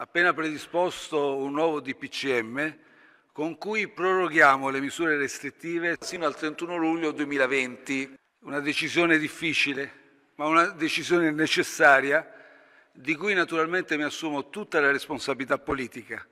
appena predisposto un nuovo DPCM con cui proroghiamo le misure restrittive fino al 31 luglio 2020. Una decisione difficile, ma una decisione necessaria, di cui naturalmente mi assumo tutta la responsabilità politica.